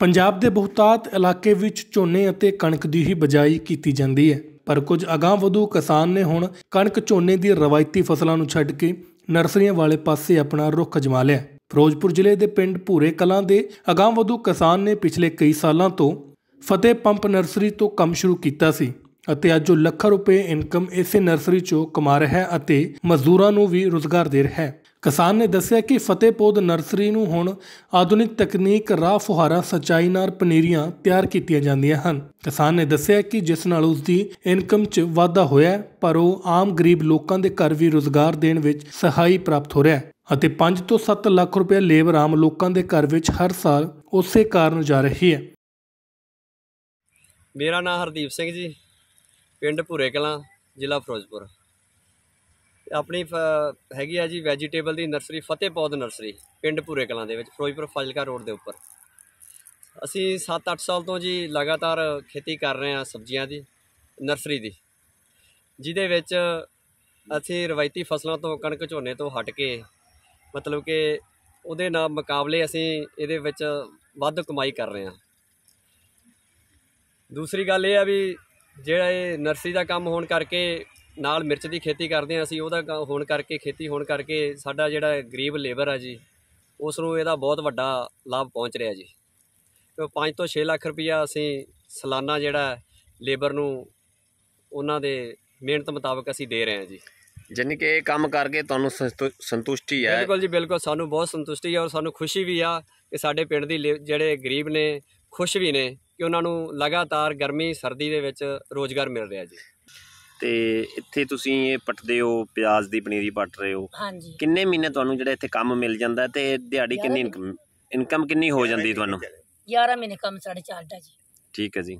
ਪੰਜਾਬ ਦੇ ਬਹੁਤਾਤ ਇਲਾਕੇ ਵਿੱਚ ਝੋਨੇ ਅਤੇ ਕਣਕ ਦੀ ਹੀ ਬਜਾਈ ਕੀਤੀ ਜਾਂਦੀ ਹੈ ਪਰ ਕੁਝ ਅਗਾਹ ਵਧੂ ਕਿਸਾਨ ਨੇ ਹੁਣ ਕਣਕ ਝੋਨੇ ਦੀ ਰਵਾਇਤੀ ਫਸਲਾਂ ਨੂੰ ਛੱਡ ਕੇ ਨਰਸਰੀਆਂ ਵਾਲੇ ਪਾਸੇ ਆਪਣਾ ਰੁਖ ਅਜਮਾ ਲਿਆ ਫਿਰੋਜ਼ਪੁਰ ਜ਼ਿਲ੍ਹੇ ਦੇ ਪਿੰਡ ਭੂਰੇ ਕਲਾਂ ਦੇ ਅਗਾਹ ਵਧੂ ਕਿਸਾਨ ਨੇ ਪਿਛਲੇ ਕਈ ਸਾਲਾਂ ਤੋਂ ਫਤਿਹ ਪੰਪ ਨਰਸਰੀ ਤੋਂ ਕੰਮ ਸ਼ੁਰੂ ਕੀਤਾ ਸੀ ਅਤੇ ਅੱਜ ਉਹ ਲੱਖਾਂ ਰੁਪਏ ਇਨਕਮ ਇਸੇ ਨਰਸਰੀ 'ਚੋਂ ਕਮਾ ਰਿਹਾ ਹੈ ਅਤੇ ਮਜ਼ਦੂਰਾਂ ਨੂੰ ਵੀ ਰੋਜ਼ਗਾਰ ਦੇ ਰਿਹਾ ਹੈ ਕਿਸਾਨ ਨੇ ਦੱਸਿਆ ਕਿ ਫਤਿਹਪੋਦ ਨਰਸਰੀ ਨੂੰ ਹੁਣ ਆਧੁਨਿਕ ਤਕਨੀਕ ਰਾਹ ਫੁਹਾਰਾ ਸਚਾਈ ਨਾਲ ਪਨੀਰੀਆਂ ਤਿਆਰ ਕੀਤੀਆਂ ਜਾਂਦੀਆਂ ਹਨ ਕਿਸਾਨ ਨੇ ਦੱਸਿਆ ਕਿ ਜਿਸ ਨਾਲ ਉਸ ਦੀ ਇਨਕਮ 'ਚ ਵਾਧਾ ਹੋਇਆ ਪਰ ਉਹ ਆਮ ਗਰੀਬ ਲੋਕਾਂ ਦੇ ਘਰ ਵੀ ਰੋਜ਼ਗਾਰ ਦੇਣ ਵਿੱਚ ਸਹਾਈ ਪ੍ਰਾਪਤ ਹੋ ਰਿਹਾ ਹੈ ਅਤੇ 5 ਤੋਂ 7 ਲੱਖ ਰੁਪਏ ਲੇਬਰ ਆਮ ਲੋਕਾਂ ਦੇ ਘਰ ਵਿੱਚ ਹਰ ਸਾਲ ਉਸੇ ਕਾਰਨ ਜਾ ਰਹੀ ਹੈ ਮੇਰਾ ਨਾਮ ਹਰਦੀਪ ਸਿੰਘ ਜੀ ਪਿੰਡ ਭੂਰੇ ਕਲਾਂ ਜ਼ਿਲ੍ਹਾ ਫਿਰੋਜ਼ਪੁਰ ਆਪਣੀ ਹੈਗੀ ਆ ਜੀ ਵੈਜੀਟੇਬਲ ਦੀ ਨਰਸਰੀ ਫਤਿਹ ਪੌਦ ਨਰਸਰੀ ਪਿੰਡ ਪੂਰੇ ਕਲਾਂ ਦੇ ਵਿੱਚ ਫਰੋਜ਼ਪੁਰ ਫਾਜ਼ਿਲਕਾ ਰੋਡ ਦੇ ਉੱਪਰ ਅਸੀਂ 7-8 ਸਾਲ ਤੋਂ ਜੀ ਲਗਾਤਾਰ ਖੇਤੀ ਕਰ ਰਹੇ ਹਾਂ ਸਬਜ਼ੀਆਂ ਦੀ ਨਰਸਰੀ ਦੀ ਜਿਹਦੇ ਵਿੱਚ ਅਸੀਂ ਰਵਾਇਤੀ ਫਸਲਾਂ ਤੋਂ ਕਣਕ ਝੋਨੇ ਤੋਂ ਹਟ ਕੇ ਮਤਲਬ ਕਿ ਉਹਦੇ ਨਾਲ ਮੁਕਾਬਲੇ ਅਸੀਂ ਇਹਦੇ ਵਿੱਚ ਵੱਧ ਕਮਾਈ ਕਰ ਰਹੇ ਹਾਂ ਦੂਸਰੀ ਗੱਲ ਇਹ ਆ ਵੀ ਜਿਹੜਾ ਇਹ ਨਰਸਰੀ ਦਾ ਕੰਮ ਹੋਣ ਕਰਕੇ ਨਾਲ ਮਿਰਚ ਦੀ ਖੇਤੀ ਕਰਦੇ ਆ ਅਸੀਂ ਉਹਦਾ ਹੋਣ ਕਰਕੇ ਖੇਤੀ ਹੋਣ ਕਰਕੇ ਸਾਡਾ ਜਿਹੜਾ ਗਰੀਬ ਲੇਬਰ ਆ ਜੀ ਉਸ ਨੂੰ ਇਹਦਾ ਬਹੁਤ ਵੱਡਾ ਲਾਭ ਪਹੁੰਚ ਰਿਹਾ ਜੀ 5 ਤੋਂ 6 ਲੱਖ ਰੁਪਇਆ ਅਸੀਂ ਸਾਲਾਨਾ ਜਿਹੜਾ ਲੇਬਰ ਨੂੰ ਉਹਨਾਂ ਦੇ ਮਿਹਨਤ ਮੁਤਾਬਕ ਅਸੀਂ ਦੇ ਰਹੇ ਹਾਂ ਜੀ ਜਾਨੀ ਕਿ ਇਹ ਕੰਮ ਕਰਕੇ ਤੁਹਾਨੂੰ ਸੰਤੁਸ਼ਟੀ ਹੈ ਬਿਲਕੁਲ ਜੀ ਬਿਲਕੁਲ ਸਾਨੂੰ ਬਹੁਤ ਸੰਤੁਸ਼ਟੀ ਹੈ ਔਰ ਸਾਨੂੰ ਖੁਸ਼ੀ ਵੀ ਆ ਕਿ ਸਾਡੇ ਪਿੰਡ ਦੀ ਜਿਹੜੇ ਗਰੀਬ ਨੇ ਖੁਸ਼ ਵੀ ਨੇ ਕਿ ਉਹਨਾਂ ਨੂੰ ਲਗਾਤਾਰ ਗਰਮੀ ਸਰਦੀ ਦੇ ਵਿੱਚ ਰੋਜ਼ਗਾਰ ਮਿਲ ਰਿਹਾ ਜੀ ਤੇ ਇੱਥੇ ਤੁਸੀਂ ਇਹ ਪਟਦੇ ਹੋ ਪਿਆਜ਼ ਦੀ ਪਨੀਰੀ ਪਟ ਰਹੇ ਹੋ ਹਾਂਜੀ ਕਿੰਨੇ ਮਹੀਨੇ ਤੁਹਾਨੂੰ ਜਿਹੜਾ ਇੱਥੇ ਕੰਮ ਮਿਲ ਜਾਂਦਾ ਤੇ ਦਿਹਾੜੀ ਕਿੰਨੀ ਇਨਕਮ ਕਿੰਨੀ ਹੋ ਜਾਂਦੀ ਤੁਹਾਨੂੰ 11 ਮਹੀਨੇ ਕੰਮ ਸਾਡੇ ਚੱਲਦਾ ਜੀ ਠੀਕ ਹੈ ਜੀ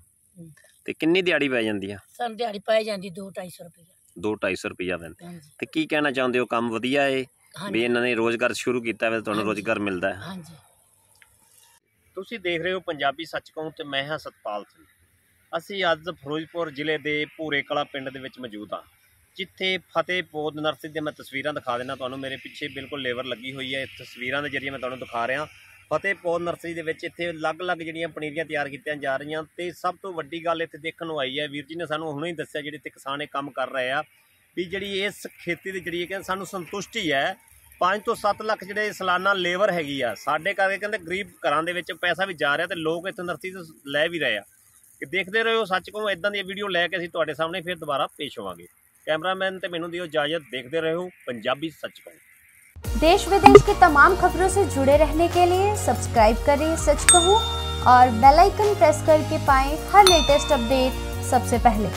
ਤੇ ਕਿੰਨੀ ਦਿਹਾੜੀ ਪੈ ਜਾਂਦੀ ਆ ਸਾਨੂੰ ਦਿਹਾੜੀ ਪੈ ਜਾਂਦੀ 2 250 ਰੁਪਏ 2 250 ਰੁਪਏ ਪੈਂਦਾ ਤੇ ਕੀ ਕਹਿਣਾ ਚਾਹੁੰਦੇ ਹੋ ਕੰਮ ਵਧੀਆ ਏ ਵੀ ਇਹਨਾਂ ਨੇ ਰੋਜ਼ਗਾਰ ਸ਼ੁਰੂ ਕੀਤਾ ਵੇ ਤੁਹਾਨੂੰ ਰੋਜ਼ਗਾਰ ਮਿਲਦਾ ਹੈ ਹਾਂਜੀ ਤੁਸੀਂ ਦੇਖ ਰਹੇ ਹੋ ਪੰਜਾਬੀ ਸੱਚ ਕਹੂੰ ਤੇ ਮੈਂ ਹਾਂ ਸਤਪਾਲ ਸਿੰਘ ਅਸੀਂ ਅੱਜ ਫਿਰੋਜ਼ਪੁਰ ਜ਼ਿਲ੍ਹੇ ਦੇ ਭੂਰੇ ਕਲਾ ਪਿੰਡ ਦੇ ਵਿੱਚ ਮੌਜੂਦ ਆ ਜਿੱਥੇ ਫਤਿਹ ਪੋਦ ਨਰਸਰੀ ਦੇ ਮੈਂ ਤਸਵੀਰਾਂ ਦਿਖਾ ਦੇਣਾ ਤੁਹਾਨੂੰ ਮੇਰੇ ਪਿੱਛੇ ਬਿਲਕੁਲ ਲੇਬਰ ਲੱਗੀ ਹੋਈ ਹੈ ਤਸਵੀਰਾਂ ਦੇ ਜ਼ਰੀਏ ਮੈਂ ਤੁਹਾਨੂੰ ਦਿਖਾ ਰਿਹਾ ਫਤਿਹ ਪੋਦ ਨਰਸਰੀ ਦੇ ਵਿੱਚ ਇੱਥੇ ਅਲੱਗ-ਅਲੱਗ ਜਿਹੜੀਆਂ ਪਨੀਰੀਆਂ ਤਿਆਰ ਕੀਤੀਆਂ ਜਾ ਰਹੀਆਂ ਤੇ ਸਭ ਤੋਂ ਵੱਡੀ ਗੱਲ ਇੱਥੇ ਦੇਖਣ ਨੂੰ ਆਈ ਹੈ ਵੀਰ ਜੀ ਨੇ ਸਾਨੂੰ ਹੁਣੇ ਹੀ ਦੱਸਿਆ ਜਿਹੜੇ ਇੱਥੇ ਕਿਸਾਨ ਇਹ ਕੰਮ ਕਰ ਰਹੇ ਆ ਵੀ ਜਿਹੜੀ ਇਸ ਖੇਤੀ ਦੇ ਜਿਹੜੀ ਕਹਿੰਦੇ ਸਾਨੂੰ ਸੰਤੁਸ਼ਟੀ ਹੈ 5 ਤੋਂ 7 ਲੱਖ ਜਿਹੜੇ ਸਾਲਾਨਾ ਲੇਬਰ ਹੈਗੀ ਆ ਸਾਡੇ ਕਰਕੇ ਕਹਿੰਦੇ ਗਰੀਬ ਘਰਾਂ ਦੇ ਵਿੱਚ ਪੈਸਾ ਵੀ ਜਾ ਰਿਹਾ ਤੇ ਲੋਕ ਇੱਥੇ ਨਰਸੀ ਤੋਂ ਲੈ ਵੀ ਰਹੇ ਆ ਦੇਖਦੇ ਰਹੋ ਸੱਚ ਕਹੋ ਇਦਾਂ ਦੀ ਵੀਡੀਓ ਲੈ ਕੇ ਅਸੀਂ ਤੁਹਾਡੇ ਸਾਹਮਣੇ ਫਿਰ ਦੁਬਾਰਾ कैमरामैन ते मेनू दियो इजाजत देखते रहो पंजाबी सच कहूँ देश विदेश के तमाम खबरों से जुड़े रहने के लिए सब्सक्राइब करें सच कहूँ और बेल आइकन प्रेस करके पाएं हर लेटेस्ट अपडेट सबसे पहले